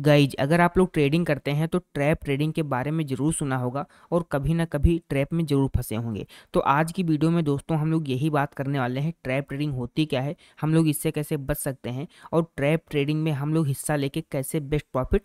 guys अगर आप लोग ट्रेडिंग करते हैं तो ट्रैप ट्रेडिंग के बारे में ज़रूर सुना होगा और कभी ना कभी ट्रैप में ज़रूर फंसे होंगे तो आज की वीडियो में दोस्तों हम लोग यही बात करने वाले हैं ट्रैप ट्रेडिंग होती क्या है हम लोग इससे कैसे बच सकते हैं और ट्रैप ट्रेडिंग में हम लोग हिस्सा लेके कैसे बेस्ट प्रॉफिट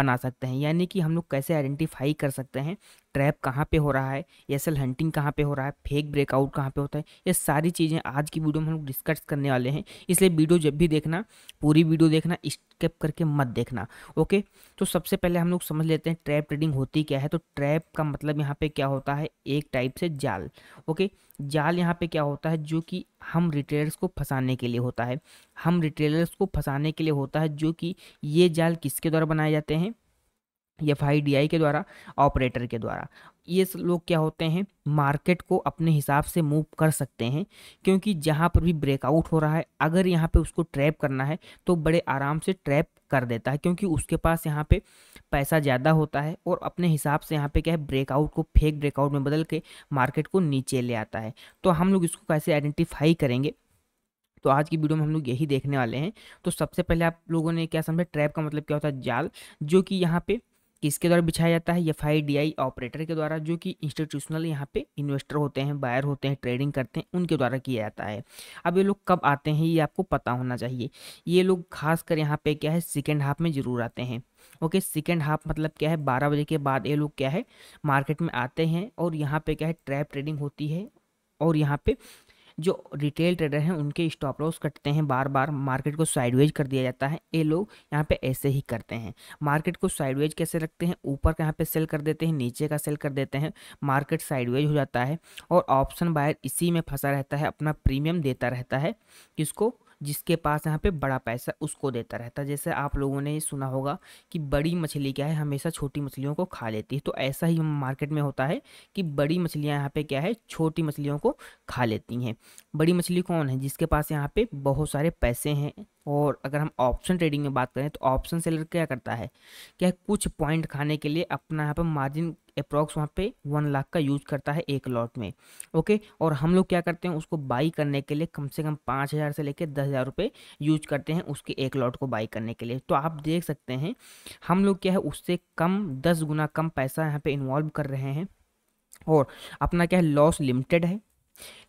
बना सकते हैं यानी कि हम लोग कैसे आइडेंटिफाई कर सकते हैं ट्रैप कहाँ पे हो रहा है एस हंटिंग कहाँ पे हो रहा है फेक ब्रेकआउट कहाँ पे होता है ये सारी चीज़ें आज की वीडियो में हम लोग डिस्कस करने वाले हैं इसलिए वीडियो जब भी देखना पूरी वीडियो देखना स्किप करके मत देखना ओके तो सबसे पहले हम लोग समझ लेते हैं ट्रैप ट्रेडिंग होती क्या है तो ट्रैप का मतलब यहाँ पर क्या होता है एक टाइप से जाल ओके जाल यहाँ पर क्या होता है जो कि हम रिटेलर्स को फंसाने के लिए होता है हम रिटेलर्स को फंसाने के लिए होता है जो कि ये जाल किसके द्वारा बनाए जाते हैं एफ आई डी आई के द्वारा ऑपरेटर के द्वारा ये लोग क्या होते हैं मार्केट को अपने हिसाब से मूव कर सकते हैं क्योंकि जहाँ पर भी ब्रेकआउट हो रहा है अगर यहाँ पे उसको ट्रैप करना है तो बड़े आराम से ट्रैप कर देता है क्योंकि उसके पास यहाँ पे पैसा ज़्यादा होता है और अपने हिसाब से यहाँ पे क्या है ब्रेकआउट को फेक ब्रेकआउट में बदल के मार्केट को नीचे ले आता है तो हम लोग इसको कैसे आइडेंटिफाई करेंगे तो आज की वीडियो में हम लोग यही देखने वाले हैं तो सबसे पहले आप लोगों ने क्या समझा ट्रैप का मतलब क्या होता है जाल जो कि यहाँ पर किसके द्वारा बिछाया जाता है एफ आई ऑपरेटर के द्वारा जो कि इंस्टीट्यूशनल यहाँ पे इन्वेस्टर होते हैं बायर होते हैं ट्रेडिंग करते हैं उनके द्वारा किया जाता है अब ये लोग कब आते हैं ये आपको पता होना चाहिए ये लोग खासकर यहाँ पे क्या है सेकेंड हाफ में ज़रूर आते हैं ओके सेकेंड हाफ मतलब क्या है बारह बजे के बाद ये लोग क्या है मार्केट में आते हैं और यहाँ पे क्या है ट्रैप ट्रेडिंग होती है और यहाँ पे जो रिटेल ट्रेडर हैं उनके स्टॉप लॉस कटते हैं बार बार मार्केट को साइडवेज कर दिया जाता है ये लोग यहाँ पे ऐसे ही करते हैं मार्केट को साइडवेज कैसे रखते हैं ऊपर का यहाँ पे सेल कर देते हैं नीचे का सेल कर देते हैं मार्केट साइडवेज हो जाता है और ऑप्शन बायर इसी में फंसा रहता है अपना प्रीमियम देता रहता है किसको जिसके पास यहाँ पे बड़ा पैसा उसको देता रहता है जैसे आप लोगों ने सुना होगा कि बड़ी मछली क्या है हमेशा छोटी मछलियों को खा लेती है तो ऐसा ही मार्केट में होता है कि बड़ी मछलियाँ यहाँ पे क्या है छोटी मछलियों को खा लेती हैं बड़ी मछली कौन है जिसके पास यहाँ पे बहुत सारे पैसे हैं और अगर हम ऑप्शन ट्रेडिंग में बात करें तो ऑप्शन सेलर क्या करता है क्या कुछ पॉइंट खाने के लिए अपना यहाँ पर मार्जिन अप्रॉक्स वहाँ पे वन लाख का यूज करता है एक लॉट में ओके और हम लोग क्या करते हैं उसको बाई करने के लिए कम से कम पाँच हज़ार से लेकर दस हज़ार रुपये यूज करते हैं उसके एक लॉट को बाई करने के लिए तो आप देख सकते हैं हम लोग क्या है उससे कम दस गुना कम पैसा यहाँ पर इन्वॉल्व कर रहे हैं और अपना क्या है लॉस लिमिटेड है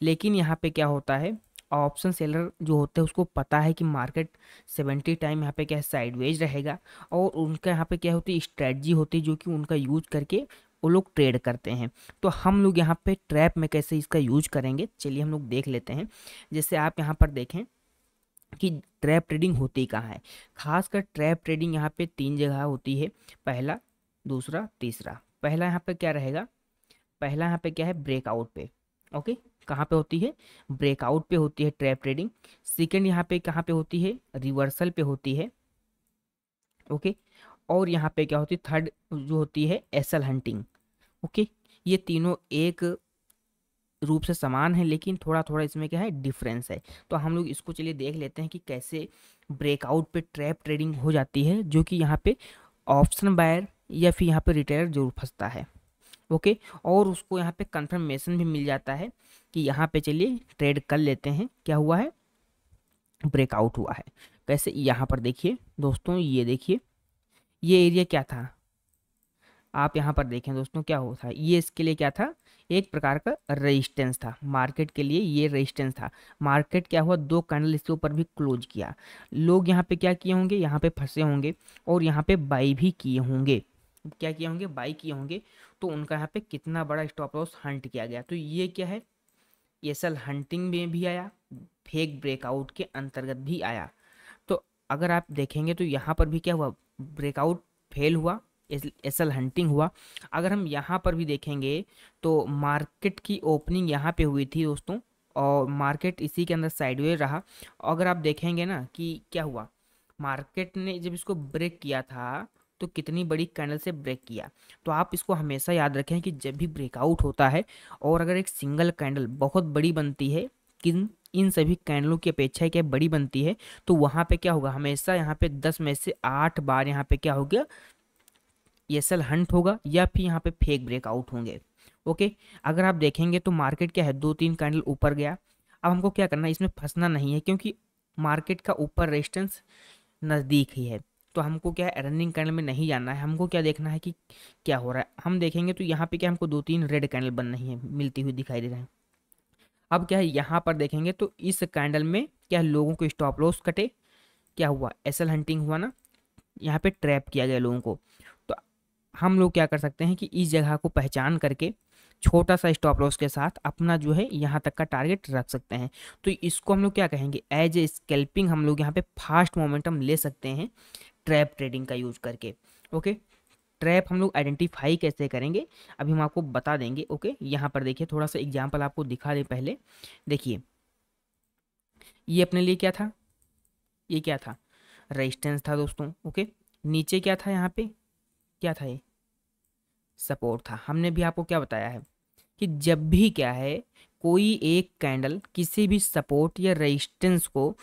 लेकिन यहाँ पर क्या होता है ऑप्शन सेलर जो होते हैं उसको पता है कि मार्केट सेवेंटी टाइम यहाँ पे क्या है साइडवेज रहेगा और उनका यहाँ पे क्या होती है स्ट्रेटजी होती है जो कि उनका यूज करके वो लोग ट्रेड करते हैं तो हम लोग यहाँ पे ट्रैप में कैसे इसका यूज करेंगे चलिए हम लोग देख लेते हैं जैसे आप यहाँ पर देखें कि ट्रैप ट्रेडिंग होती कहाँ है खासकर ट्रैप ट्रेडिंग यहाँ पर तीन जगह होती है पहला दूसरा तीसरा पहला यहाँ पर क्या रहेगा पहला यहाँ पर क्या है ब्रेकआउट पे ओके कहाँ पे होती है ब्रेकआउट पे होती है ट्रैप ट्रेडिंग सेकेंड यहाँ पे कहाँ पे होती है रिवर्सल पे होती है ओके और यहाँ पे क्या होती है थर्ड जो होती है एसल हंटिंग ओके ये तीनों एक रूप से समान है लेकिन थोड़ा थोड़ा इसमें क्या है डिफरेंस है तो हम लोग इसको चलिए देख लेते हैं कि कैसे ब्रेकआउट पे ट्रैप ट्रेडिंग हो जाती है जो कि यहाँ पे ऑप्शन बायर या फिर यहाँ पे रिटेलर जरूर फंसता है ओके और उसको यहाँ पे कंफर्मेशन भी मिल जाता है कि यहाँ पे चलिए ट्रेड कर लेते हैं क्या हुआ है ब्रेकआउट हुआ है कैसे यहाँ पर देखिए दोस्तों ये देखिए ये एरिया क्या था आप यहाँ पर देखें दोस्तों क्या हो था ये इसके लिए क्या था एक प्रकार का रेजिस्टेंस था मार्केट के लिए ये रेजिस्टेंस था मार्केट क्या हुआ दो कैंडल इसके ऊपर भी क्लोज किया लोग यहाँ पे क्या किए होंगे यहाँ पे फंसे होंगे और यहाँ पे बाई भी किए होंगे क्या किए होंगे बाई किए होंगे तो उनका यहाँ पे कितना बड़ा स्टॉप लॉस हंट किया गया तो ये क्या है एस एल हंटिंग में भी आया फेक ब्रेकआउट के अंतर्गत भी आया तो अगर आप देखेंगे तो यहाँ पर भी क्या हुआ ब्रेकआउट फेल हुआ एस एल हंटिंग हुआ अगर हम यहाँ पर भी देखेंगे तो मार्केट की ओपनिंग यहाँ पे हुई थी दोस्तों और मार्केट इसी के अंदर साइडवे रहा अगर आप देखेंगे ना कि क्या हुआ मार्केट ने जब इसको ब्रेक किया था तो कितनी बड़ी कैंडल से ब्रेक किया तो आप इसको हमेशा याद रखें कि जब भी ब्रेकआउट होता है और अगर एक सिंगल कैंडल बहुत बड़ी बनती है किन इन सभी कैंडलों की अपेक्षा क्या बड़ी बनती है तो वहाँ पे क्या होगा हमेशा यहाँ पे दस में से आठ बार यहाँ पे क्या हो गया एसल हंट होगा या फिर यहाँ पे फेक ब्रेकआउट होंगे ओके अगर आप देखेंगे तो मार्केट क्या है दो तीन कैंडल ऊपर गया अब हमको क्या करना है इसमें फंसना नहीं है क्योंकि मार्केट का ऊपर रेजिस्टेंस नज़दीक ही है तो हमको क्या है रनिंग कैंडल में नहीं जाना है हमको क्या देखना है कि क्या हो रहा है हम देखेंगे तो यहाँ पे क्या हमको दो तीन रेड कैंडल बन रही है मिलती हुई दिखाई दे रहे हैं अब क्या है यहाँ पर देखेंगे तो इस कैंडल में क्या लोगों को स्टॉप लॉस कटे क्या हुआ एसएल हंटिंग हुआ ना यहाँ पे ट्रैप किया गया लोगों को तो हम लोग क्या कर सकते हैं कि इस जगह को पहचान करके छोटा सा स्टॉप लॉस के साथ अपना जो है यहाँ तक का टारगेट रख सकते हैं तो इसको हम लोग क्या कहेंगे एज ए स्केल्पिंग हम लोग यहाँ पे फास्ट मोमेंटम ले सकते हैं ट्रैप ट्रेडिंग का यूज करके ओके ट्रैप हम लोग आइडेंटिफाई कैसे करेंगे अभी हम आपको बता देंगे ओके यहाँ पर देखिए थोड़ा सा एग्जाम्पल आपको दिखा दें पहले देखिए ये अपने लिए क्या था ये क्या था रेजिस्टेंस था दोस्तों ओके नीचे क्या था यहाँ पे क्या था ये सपोर्ट था हमने भी आपको क्या बताया है कि जब भी क्या है कोई एक कैंडल किसी भी सपोर्ट या रेजिस्टेंस को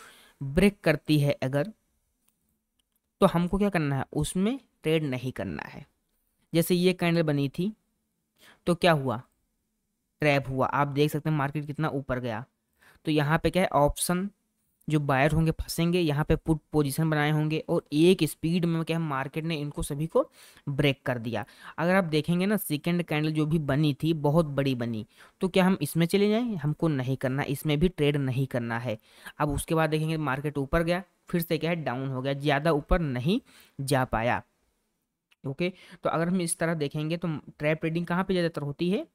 ब्रेक करती है अगर तो हमको क्या करना है उसमें ट्रेड नहीं करना है जैसे ये कैंडल बनी थी तो क्या हुआ ट्रैप हुआ आप देख सकते हैं मार्केट कितना ऊपर गया तो यहाँ पे क्या है ऑप्शन जो बायर होंगे फंसेंगे यहाँ पे पुट पोजीशन बनाए होंगे और एक स्पीड में क्या मार्केट ने इनको सभी को ब्रेक कर दिया अगर आप देखेंगे ना सेकेंड कैंडल जो भी बनी थी बहुत बड़ी बनी तो क्या हम इसमें चले जाएँ हमको नहीं करना इसमें भी ट्रेड नहीं करना है अब उसके बाद देखेंगे मार्केट ऊपर गया फिर से क्या है डाउन हो गया ज़्यादा ऊपर नहीं जा पाया ओके तो अगर हम इस तरह देखेंगे तो ट्रैप ट्रेडिंग कहाँ पे ज़्यादातर होती है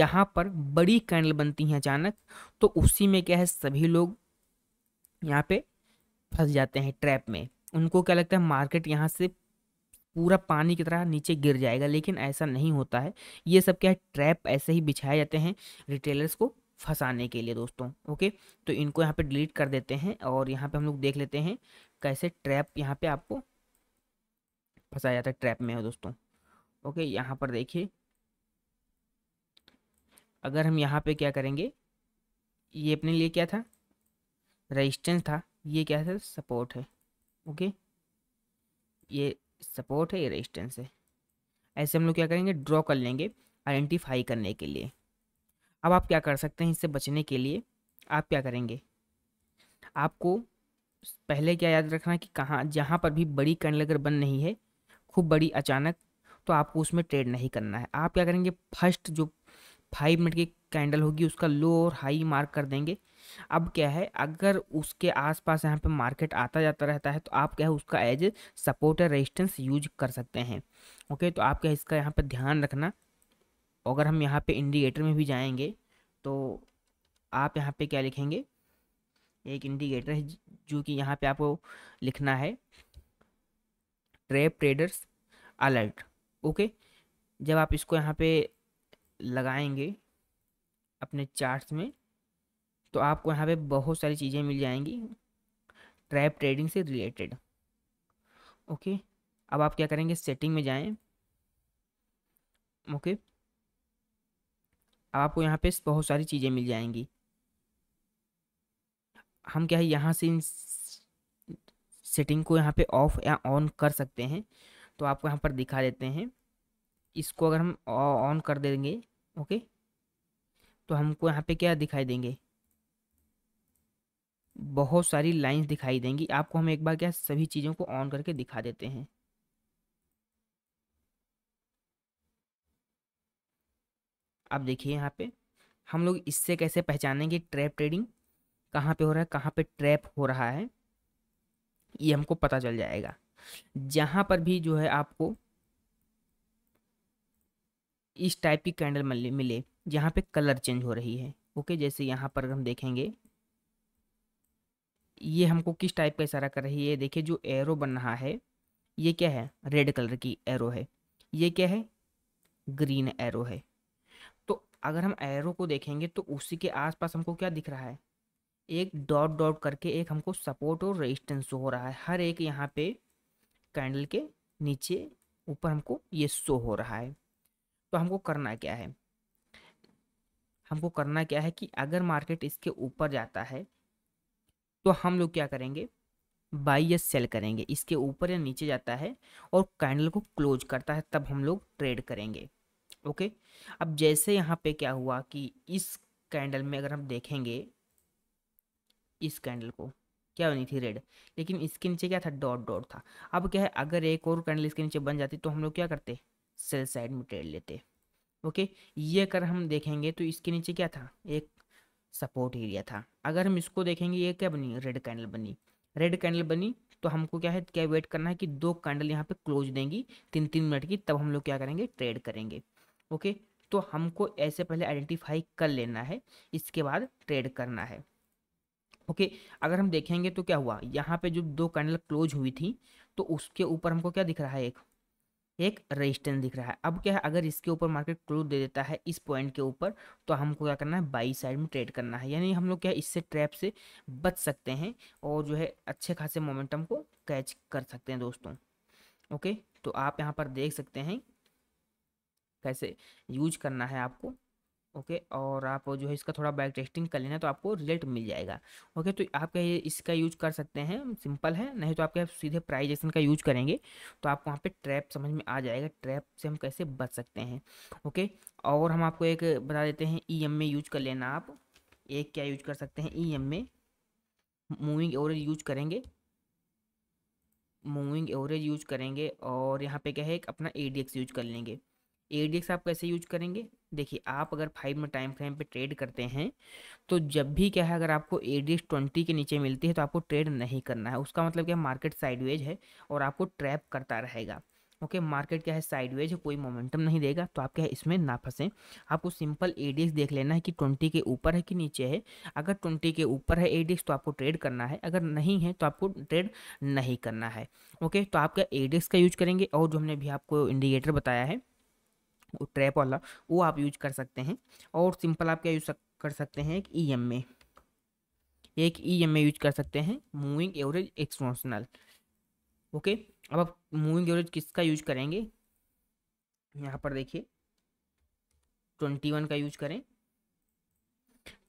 जहाँ पर बड़ी कैंडल बनती हैं अचानक तो उसी में क्या है सभी लोग यहाँ पे फंस जाते हैं ट्रैप में उनको क्या लगता है मार्केट यहाँ से पूरा पानी की तरह नीचे गिर जाएगा लेकिन ऐसा नहीं होता है ये सब क्या है ट्रैप ऐसे ही बिछाए जाते हैं रिटेलर्स को फंसाने के लिए दोस्तों ओके तो इनको यहाँ पे डिलीट कर देते हैं और यहाँ पे हम लोग देख लेते हैं कैसे ट्रैप यहाँ पे आपको फंसाया जाता है ट्रैप में है दोस्तों ओके यहाँ पर देखिए अगर हम यहाँ पे क्या करेंगे ये अपने लिए क्या था रजिस्टेंस था ये क्या है सपोर्ट है ओके ये सपोर्ट है ये रजिस्टेंस है ऐसे हम लोग क्या करेंगे ड्रॉ कर लेंगे आइडेंटिफाई करने के लिए अब आप क्या कर सकते हैं इससे बचने के लिए आप क्या करेंगे आपको पहले क्या याद रखना कि कहाँ जहाँ पर भी बड़ी कैंडल अगर बन नहीं है खूब बड़ी अचानक तो आपको उसमें ट्रेड नहीं करना है आप क्या करेंगे फर्स्ट जो फाइव मिनट की कैंडल होगी उसका लो और हाई मार्क कर देंगे अब क्या है अगर उसके आसपास यहाँ पे मार्केट आता जाता रहता है तो आप क्या है उसका एज सपोर्ट रेजिस्टेंस यूज कर सकते हैं ओके तो आप क्या इसका यहाँ पर ध्यान रखना अगर हम यहाँ पे इंडिकेटर में भी जाएंगे तो आप यहाँ पे क्या लिखेंगे एक इंडिकेटर है जो कि यहाँ पे आपको लिखना है ट्रेप ट्रेडर्स अलर्ट ओके जब आप इसको यहाँ पे लगाएंगे अपने चार्ट्स में तो आपको यहाँ पे बहुत सारी चीज़ें मिल जाएंगी ट्रैप ट्रेडिंग से रिलेटेड ओके अब आप क्या करेंगे सेटिंग में जाएं ओके अब आपको यहाँ पे बहुत सारी चीज़ें मिल जाएंगी हम क्या है यहाँ से इन सेटिंग को यहाँ पे ऑफ या ऑन कर सकते हैं तो आपको यहाँ पर दिखा देते हैं इसको अगर हम ऑन कर देंगे ओके तो हमको यहाँ पे क्या दिखाई देंगे बहुत सारी लाइंस दिखाई देंगी आपको हम एक बार क्या सभी चीज़ों को ऑन करके दिखा देते हैं अब देखिए यहाँ पे हम लोग इससे कैसे पहचानेंगे ट्रैप ट्रेडिंग कहाँ पे हो रहा है कहाँ पे ट्रैप हो रहा है ये हमको पता चल जाएगा जहाँ पर भी जो है आपको इस टाइप की कैंडल मिले यहाँ पे कलर चेंज हो रही है ओके जैसे यहाँ पर हम देखेंगे ये हमको किस टाइप का इशारा कर रही है देखिए जो एरो बन रहा है ये क्या है रेड कलर की एरो है ये क्या है ग्रीन एरो है तो अगर हम एरो को देखेंगे तो उसी के आसपास हमको क्या दिख रहा है एक डॉट डॉट करके एक हमको सपोर्ट और रेजिस्टेंस हो रहा है हर एक यहाँ पे कैंडल के नीचे ऊपर हमको ये शो हो रहा है तो हमको करना क्या है हमको करना क्या है कि अगर मार्केट इसके ऊपर जाता है तो हम लोग क्या करेंगे बाई या सेल करेंगे इसके ऊपर या नीचे जाता है और कैंडल को क्लोज करता है तब हम लोग ट्रेड करेंगे ओके अब जैसे यहाँ पे क्या हुआ कि इस कैंडल में अगर हम देखेंगे इस कैंडल को क्या बनी थी रेड लेकिन इसके नीचे क्या था डॉट डॉट था अब क्या है अगर एक और कैंडल इसके नीचे बन जाती तो हम लोग क्या करते सेल साइड में ट्रेड लेते ओके ये अगर हम देखेंगे तो इसके नीचे क्या था एक सपोर्ट एरिया था अगर हम इसको देखेंगे ये क्या बनी रेड कैंडल बनी रेड कैंडल बनी तो हमको क्या है क्या वेट करना है कि दो कैंडल यहाँ पे क्लोज देंगी तीन तीन मिनट की तब हम लोग क्या करेंगे ट्रेड करेंगे ओके तो हमको ऐसे पहले आइडेंटिफाई कर लेना है इसके बाद ट्रेड करना है ओके अगर हम देखेंगे तो क्या हुआ यहाँ पे जो दो कैंडल क्लोज हुई थी तो उसके ऊपर हमको क्या दिख रहा है एक एक रेजिस्टेंस दिख रहा है अब क्या है अगर इसके ऊपर मार्केट क्लोज दे देता है इस पॉइंट के ऊपर तो हमको क्या करना है बाई साइड में ट्रेड करना है यानी हम लोग क्या इससे ट्रैप से बच सकते हैं और जो है अच्छे खासे मोमेंटम को कैच कर सकते हैं दोस्तों ओके तो आप यहाँ पर देख सकते हैं कैसे यूज करना है आपको ओके और आप जो है इसका थोड़ा बैक टेस्टिंग कर लेना तो आपको रिजल्ट मिल जाएगा ओके तो आप क्या इसका यूज कर सकते हैं सिंपल है नहीं तो आप क्या सीधे प्राइजेशन का यूज करेंगे तो आपको वहाँ पे ट्रैप समझ में आ जाएगा ट्रैप से हम कैसे बच सकते हैं ओके और हम आपको एक बता देते हैं ई एम में यूज कर लेना आप एक क्या यूज कर सकते हैं ई एम में मूविंग एवरेज यूज करेंगे मूविंग एवरेज यूज करेंगे और यहाँ पे क्या है अपना ए डी एक्स यूज कर लेंगे ए डी एक्स आप कैसे यूज करेंगे देखिए आप अगर फाइव में टाइम फ्रेम पे ट्रेड करते हैं तो जब भी क्या है अगर आपको ए डी एस ट्वेंटी के नीचे मिलती है तो आपको ट्रेड नहीं करना है उसका मतलब क्या मार्केट साइडवेज है और आपको ट्रैप करता रहेगा ओके okay, मार्केट क्या है साइडवेज है कोई मोमेंटम नहीं देगा तो आप क्या है इसमें ना फंसें आपको सिंपल ए देख लेना है कि ट्वेंटी के ऊपर है कि नीचे है अगर ट्वेंटी के ऊपर है ए तो आपको ट्रेड करना है अगर नहीं है तो आपको ट्रेड नहीं करना है ओके okay, तो आप क्या ए का यूज करेंगे और जो हमने भी आपको इंडिकेटर बताया है वो ट्रैप वाला वो आप यूज कर सकते हैं और सिंपल आप क्या यूज कर सकते हैं एक ई एम ए एक ई एम ए यूज कर सकते हैं मूविंग एवरेज एक्सटेंशनल ओके अब आप मूविंग एवरेज किसका यूज करेंगे यहाँ पर देखिए ट्वेंटी वन का यूज करें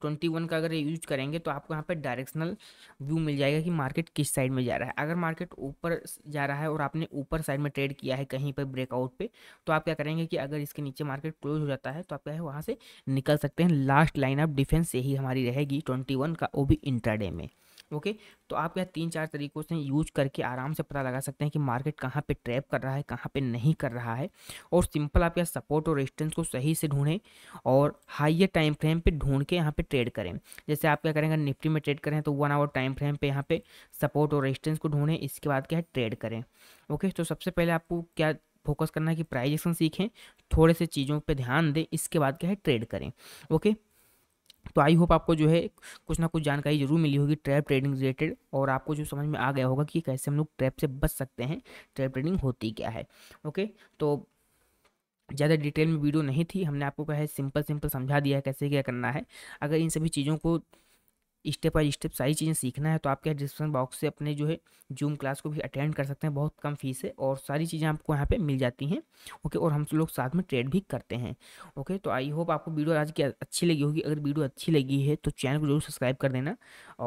ट्वेंटी वन का अगर यूज करेंगे तो आपको यहाँ पे डायरेक्शनल व्यू मिल जाएगा कि मार्केट किस साइड में जा रहा है अगर मार्केट ऊपर जा रहा है और आपने ऊपर साइड में ट्रेड किया है कहीं पर ब्रेकआउट पे तो आप क्या करेंगे कि अगर इसके नीचे मार्केट क्लोज हो जाता है तो आप क्या है वहाँ से निकल सकते हैं लास्ट लाइन ऑफ डिफेंस यही हमारी रहेगी ट्वेंटी का वो भी इंट्राडे में ओके तो आप यह तीन चार तरीक़ों से यूज करके आराम से पता लगा सकते हैं कि मार्केट कहाँ पे ट्रैप कर रहा है कहाँ पे नहीं कर रहा है और सिंपल आप यह सपोर्ट और रेजिस्टेंस को सही से ढूंढें और हाइयर टाइम फ्रेम पे ढूंढ के यहाँ पे ट्रेड करें जैसे आप क्या करेंगे निफ्टी में ट्रेड करें तो वन आवर टाइम फ्रेम पर यहाँ पर सपोर्ट और रेजिस्टेंस को ढूंढें इसके बाद क्या है ट्रेड करें ओके तो सबसे पहले आपको क्या फोकस करना है कि प्राइजेशन सीखें थोड़े से चीज़ों पे ध्यान दें इसके बाद क्या है ट्रेड करें ओके तो आई होप आपको जो है कुछ ना कुछ जानकारी जरूर मिली होगी ट्रैप ट्रेडिंग रिलेटेड और आपको जो समझ में आ गया होगा कि कैसे हम लोग ट्रैप से बच सकते हैं ट्रैप ट्रेडिंग होती क्या है ओके तो ज़्यादा डिटेल में वीडियो नहीं थी हमने आपको क्या है सिंपल सिंपल समझा दिया है कैसे क्या करना है अगर इन सभी चीज़ों को स्टेप बाई स्टेप सारी चीज़ें सीखना है तो आपके डिस्क्रिप्शन बॉक्स से अपने जो है जूम क्लास को भी अटेंड कर सकते हैं बहुत कम फीस है और सारी चीज़ें आपको यहाँ पे मिल जाती हैं ओके और हम लोग साथ में ट्रेड भी करते हैं ओके तो आई होप आपको वीडियो आज की अच्छी लगी होगी अगर वीडियो अच्छी लगी है तो चैनल को जरूर सब्सक्राइब कर देना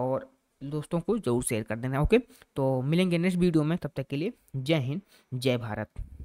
और दोस्तों को जरूर शेयर कर देना ओके तो मिलेंगे नेक्स्ट वीडियो में तब तक के लिए जय हिंद जय भारत